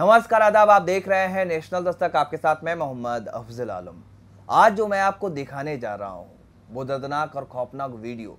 नमस्कार आदाब आप देख रहे हैं नेशनल दस्तक आपके साथ मैं मोहम्मद अफजल आलम आज जो मैं आपको दिखाने जा रहा हूँ वो दर्दनाक और खौफनाक वीडियो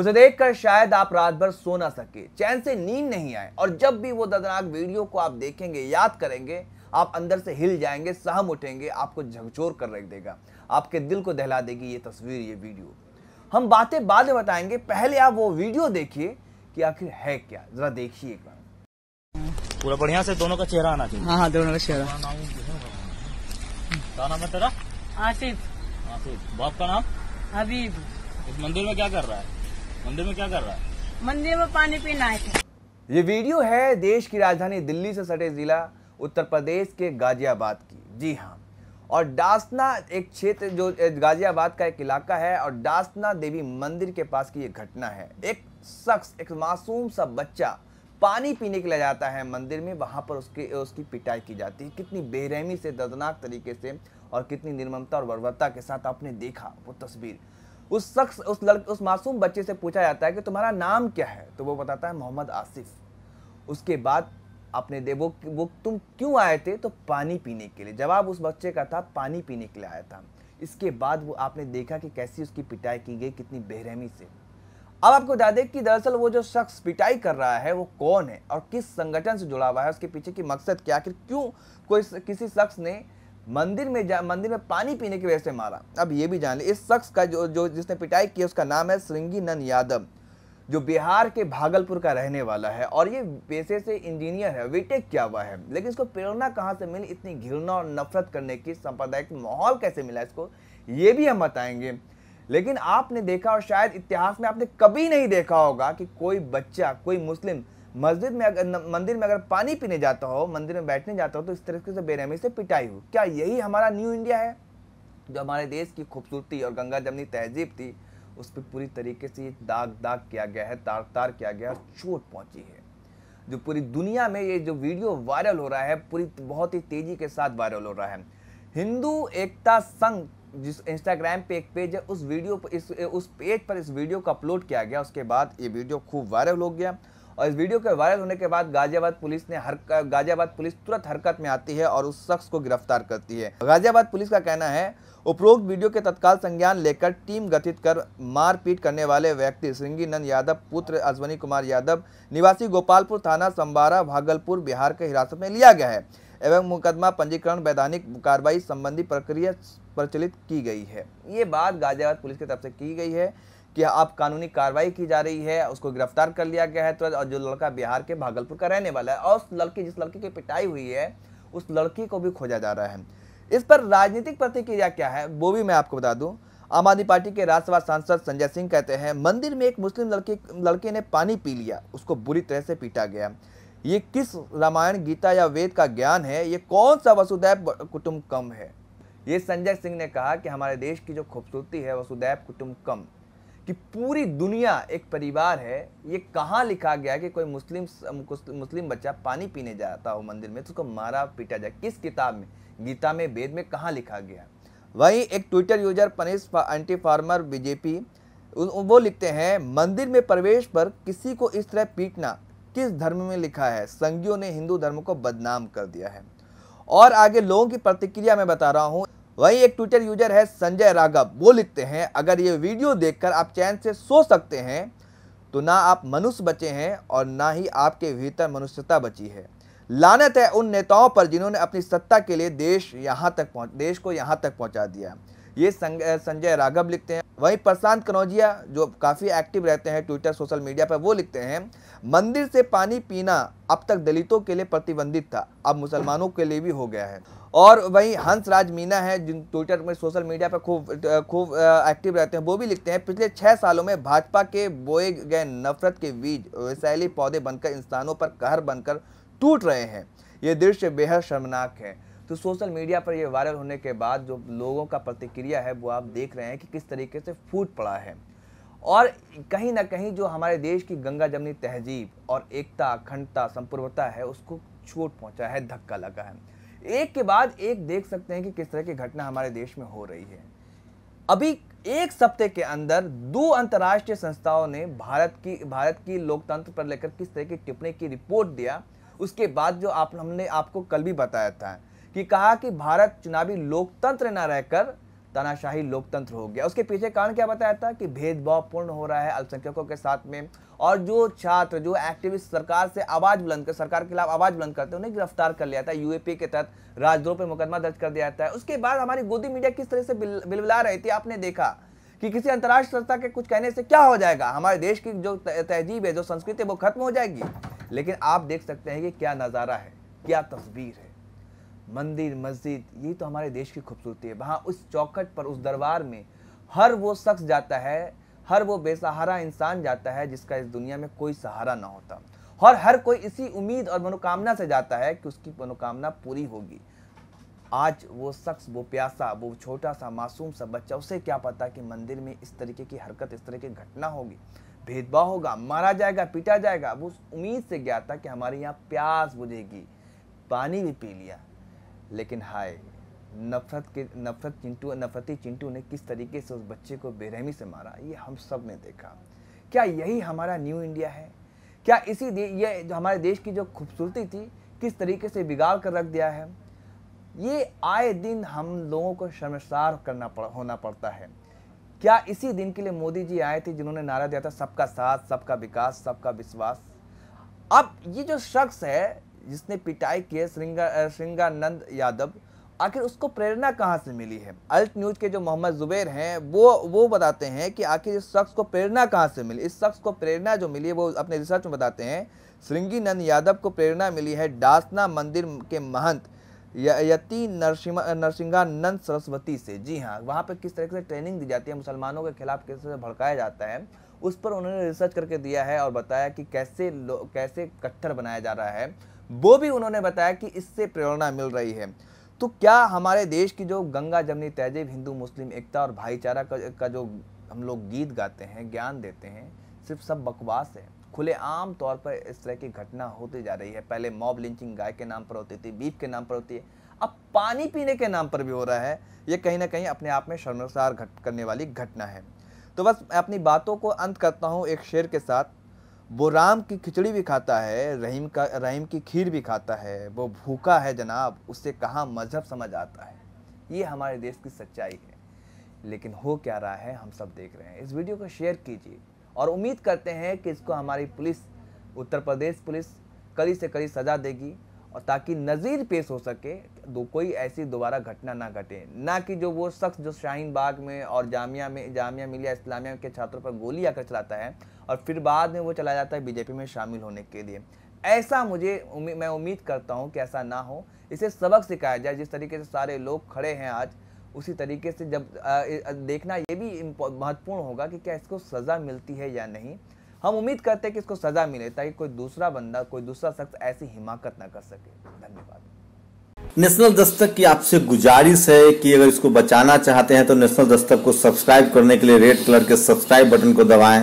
उसे देखकर शायद आप रात भर सो ना सके चैन से नींद नहीं आए और जब भी वो दर्दनाक वीडियो को आप देखेंगे याद करेंगे आप अंदर से हिल जाएंगे सहम उठेंगे आपको झकझोर कर रख देगा आपके दिल को दहला देगी ये तस्वीर ये वीडियो हम बातें बाद में बताएंगे पहले आप वो वीडियो देखिए कि आखिर है क्या ज़रा देखिए एक बार पूरा बढ़िया से दोनों का चेहरा आना चाहिए हाँ, हाँ दोनों का चेहरा क्या नाम है तेरा आसिफ आसिफ बाप का नाम हबीब इस मंदिर में क्या कर रहा है मंदिर में क्या कर रहा है मंदिर में पानी पीना है ये वीडियो है देश की राजधानी दिल्ली से सटे जिला उत्तर प्रदेश के गाजियाबाद की जी हाँ और डासना एक क्षेत्र जो गाजियाबाद का एक इलाका है और डासना देवी मंदिर के पास की ये घटना है एक शख्स एक मासूम सा बच्चा पानी पीने के लिए जाता है मंदिर में वहाँ पर उसके उसकी पिटाई की जाती है कितनी बेरहमी से दर्दनाक तरीके से और कितनी निर्ममता और बर्बरता के साथ आपने देखा वो तस्वीर उस शख्स उस लड़के उस मासूम बच्चे से पूछा जाता है कि तुम्हारा नाम क्या है तो वो बताता है मोहम्मद आसिफ उसके बाद अपने दे वो वो तुम क्यों आए थे तो पानी पीने के लिए जवाब उस बच्चे का था पानी पीने के लिए आया था इसके बाद वो आपने देखा कि कैसी उसकी पिटाई की गई कितनी बेरहमी से अब आपको बता दें कि दरअसल वो जो शख्स पिटाई कर रहा है वो कौन है और किस संगठन से जुड़ा हुआ है उसके पीछे की मकसद क्या आखिर क्यों कोई किसी शख्स ने मंदिर में जा मंदिर में पानी पीने की वजह से मारा अब ये भी जान ले इस शख्स का जो जो जिसने पिटाई की उसका नाम है श्रृंगी नंद यादव जो बिहार के भागलपुर का रहने वाला है और ये पेशे से इंजीनियर है वीटेक किया हुआ है लेकिन इसको प्रेरणा कहाँ से मिली इतनी घृणा और नफरत करने की सांप्रदायिक माहौल कैसे मिला इसको ये भी हम बताएंगे लेकिन आपने देखा और शायद इतिहास में आपने कभी नहीं देखा होगा कि कोई बच्चा कोई मुस्लिम मस्जिद में अगर मंदिर में अगर पानी पीने जाता हो मंदिर में बैठने जाता हो तो इस तरीके से बेरहमी से पिटाई हो क्या यही हमारा न्यू इंडिया है जो हमारे देश की खूबसूरती और गंगा जमनी तहजीब थी उस पर पूरी तरीके से दाग दाग किया गया है तार तार किया गया है चोट पहुंची है जो पूरी दुनिया में ये जो वीडियो वायरल हो रहा है पूरी बहुत ही तेजी के साथ वायरल हो रहा है हिंदू एकता संघ जिस इंस्टाग्राम पे एक पेज है उस वीडियो पर इस उस पेज पर इस वीडियो को अपलोड किया गया उसके बाद ये वीडियो खूब वायरल हो गया और इस वीडियो के वायरल होने के बाद गाजियाबाद पुलिस ने हर गाजियाबाद पुलिस तुरंत हरकत में आती है और उस शख्स को गिरफ्तार करती है गाजियाबाद पुलिस का कहना है उपरोक्त वीडियो के तत्काल संज्ञान लेकर टीम गठित कर मारपीट करने वाले व्यक्ति श्रृंगी नंद यादव पुत्र अश्वनी कुमार यादव निवासी गोपालपुर थाना संबारा भागलपुर बिहार के हिरासत में लिया गया है एवं मुकदमा पंजीकरण वैधानिक कार्रवाई संबंधी प्रक्रिया प्रचलित की गई है ये बात गाजियाबाद पुलिस की तरफ से की गई है कि आप कानूनी कार्रवाई की जा रही है उसको गिरफ्तार कर लिया गया है तुरंत और जो लड़का बिहार के भागलपुर का रहने वाला है और उस लड़की जिस लड़की की पिटाई हुई है उस लड़की को भी खोजा जा रहा है इस पर राजनीतिक प्रतिक्रिया क्या है वो भी मैं आपको बता दूं आम आदमी पार्टी के राज्यसभा सांसद संजय सिंह कहते हैं मंदिर में एक मुस्लिम लड़की लड़के ने पानी पी लिया उसको बुरी तरह से पीटा गया ये किस रामायण गीता या वेद का ज्ञान है ये कौन सा वसुदैव कम है ये संजय सिंह ने कहा कि हमारे देश की जो खूबसूरती है वसुदैव कम कि पूरी दुनिया एक परिवार है ये कहाँ लिखा गया कि कोई मुस्लिम मुस्लिम बच्चा पानी पीने जाता हो मंदिर में तो उसको मारा पीटा जाए किस किताब में गीता में वेद में कहाँ लिखा गया वहीं एक ट्विटर यूजर पनीस एंटी फार्मर बीजेपी वो लिखते हैं मंदिर में प्रवेश पर किसी को इस तरह पीटना किस धर्म में लिखा है संघियों ने हिंदू धर्म को बदनाम कर दिया है और आगे लोगों की प्रतिक्रिया में बता रहा हूँ वहीं एक ट्विटर यूजर है संजय राघव वो लिखते हैं अगर ये वीडियो देखकर आप चैन से सो सकते हैं तो ना आप मनुष्य बचे हैं और ना ही आपके भीतर मनुष्यता बची है लानत है उन नेताओं पर जिन्होंने अपनी सत्ता के लिए देश यहाँ तक पहुँच देश को यहाँ तक पहुँचा दिया ये संजय राघव लिखते हैं वहीं प्रशांत कनौजिया जो काफ़ी एक्टिव रहते हैं ट्विटर सोशल मीडिया पर वो लिखते हैं मंदिर से पानी पीना अब तक दलितों के लिए प्रतिबंधित था अब मुसलमानों के लिए भी हो गया है और वहीं हंस राज मीना है जिन ट्विटर में सोशल मीडिया पर खूब खूब एक्टिव रहते हैं वो भी लिखते हैं पिछले छः सालों में भाजपा के बोए गए नफरत के बीज वैसैली पौधे बनकर इंसानों पर कहर बनकर टूट रहे हैं ये दृश्य बेहद शर्मनाक है तो सोशल मीडिया पर यह वायरल होने के बाद जो लोगों का प्रतिक्रिया है वो आप देख रहे हैं कि किस तरीके से फूट पड़ा है और कहीं ना कहीं जो हमारे देश की गंगा जमनी तहजीब और एकता अखंडता संपूर्वता है उसको चोट पहुंचा है धक्का लगा है एक के बाद एक देख सकते हैं कि किस तरह की घटना हमारे देश में हो रही है अभी एक सप्ते के अंदर दो अंतर्राष्ट्रीय संस्थाओं ने भारत की भारत की लोकतंत्र पर लेकर किस तरह की टिप्पणी की रिपोर्ट दिया उसके बाद जो आप हमने आपको कल भी बताया था कि कहा कि भारत चुनावी लोकतंत्र न रहकर तानाशाही लोकतंत्र हो गया उसके पीछे कारण क्या बताया था कि भेदभाव पूर्ण हो रहा है अल्पसंख्यकों के साथ में और जो छात्र जो एक्टिविस्ट सरकार से आवाज़ बुलंद कर सरकार के खिलाफ आवाज़ बुलंद करते हैं उन्हें गिरफ्तार कर लिया था यूएपी के तहत राजद्रोह पर मुकदमा दर्ज कर दिया जाता है उसके बाद हमारी गोदी मीडिया किस तरह से बिलबिला रही थी आपने देखा कि किसी अंतर्राष्ट्रीय संस्था के कुछ कहने से क्या हो जाएगा हमारे देश की जो तहजीब है जो संस्कृति है वो खत्म हो जाएगी लेकिन आप देख सकते हैं कि क्या नज़ारा है क्या तस्वीर है मंदिर मस्जिद ये तो हमारे देश की खूबसूरती है वहाँ उस चौखट पर उस दरबार में हर वो शख्स जाता है हर वो बेसहारा इंसान जाता है जिसका इस दुनिया में कोई सहारा ना होता और हर कोई इसी उम्मीद और मनोकामना से जाता है कि उसकी मनोकामना पूरी होगी आज वो शख्स वो प्यासा वो छोटा सा मासूम सा बच्चा उसे क्या पता कि मंदिर में इस तरीके की हरकत इस तरह की घटना होगी भेदभाव होगा मारा जाएगा पीटा जाएगा वो उम्मीद से गया था कि हमारे यहाँ प्यास बुझेगी पानी भी पी लिया लेकिन हाय नफरत के नफरत चिंटू नफरती चिंटू ने किस तरीके से उस बच्चे को बेरहमी से मारा ये हम सब ने देखा क्या यही हमारा न्यू इंडिया है क्या इसी दे, ये जो हमारे देश की जो खूबसूरती थी किस तरीके से बिगाड़ कर रख दिया है ये आए दिन हम लोगों को शर्मसार करना पड़ होना पड़ता है क्या इसी दिन के लिए मोदी जी आए थे जिन्होंने नारा दिया था सबका साथ सबका विकास सबका विश्वास अब ये जो शख्स है जिसने पिटाई किए श्रृंगा श्रृंगानंद यादव आखिर उसको प्रेरणा कहाँ से मिली है अल्ट न्यूज के जो मोहम्मद जुबैर हैं वो वो बताते हैं कि आखिर इस शख्स को प्रेरणा कहाँ से मिली इस शख्स को प्रेरणा जो मिली है वो अपने रिसर्च में बताते हैं श्रृंगी नंद यादव को प्रेरणा मिली है डासना मंदिर के महंत यति नरसिंह नरसिंहानंद सरस्वती से जी हाँ वहाँ पर किस तरीके से ट्रेनिंग दी जाती है मुसलमानों के खिलाफ किस तरह से भड़काया जाता है उस पर उन्होंने रिसर्च करके दिया है और बताया कि कैसे कैसे कट्टर बनाया जा रहा है वो भी उन्होंने बताया कि इससे प्रेरणा मिल रही है तो क्या हमारे देश की जो गंगा जमनी तहजीब हिंदू मुस्लिम एकता और भाईचारा का, का जो हम लोग गीत गाते हैं ज्ञान देते हैं सिर्फ सब बकवास है खुले आम तौर पर इस तरह की घटना होती जा रही है पहले मॉब लिंचिंग गाय के नाम पर होती थी बीप के नाम पर होती है अब पानी पीने के नाम पर भी हो रहा है ये कहीं ना कहीं अपने आप में शर्मसार घट करने वाली घटना है तो बस मैं अपनी बातों को अंत करता हूँ एक शेर के साथ वो राम की खिचड़ी भी खाता है रहीम का रहीम की खीर भी खाता है वो भूखा है जनाब उससे कहाँ मज़हब समझ आता है ये हमारे देश की सच्चाई है लेकिन हो क्या रहा है हम सब देख रहे हैं इस वीडियो को शेयर कीजिए और उम्मीद करते हैं कि इसको हमारी पुलिस उत्तर प्रदेश पुलिस कड़ी से कड़ी सज़ा देगी और ताकि नज़ीर पेश हो सके दो कोई ऐसी दोबारा घटना ना घटे ना कि जो वो शख्स जो शाहीन बाग में और जामिया में जामिया मिलिया इस्लामिया के छात्रों पर गोली आकर चलाता है और फिर बाद में वो चला जाता है बीजेपी में शामिल होने के लिए ऐसा मुझे उम्मीद मैं उम्मीद करता हूँ कि ऐसा ना हो इसे सबक सिखाया जाए जिस तरीके से सारे लोग खड़े हैं आज उसी तरीके से जब आ, देखना ये भी महत्वपूर्ण होगा कि क्या इसको सज़ा मिलती है या नहीं हम उम्मीद करते हैं कि इसको सज़ा मिले ताकि कोई दूसरा बंदा कोई दूसरा शख्स ऐसी हिमाकत ना कर सके धन्यवाद नेशनल दस्तक की आपसे गुजारिश है कि अगर इसको बचाना चाहते हैं तो नेशनल दस्तक को सब्सक्राइब करने के लिए रेड कलर के सब्सक्राइब बटन को दबाएं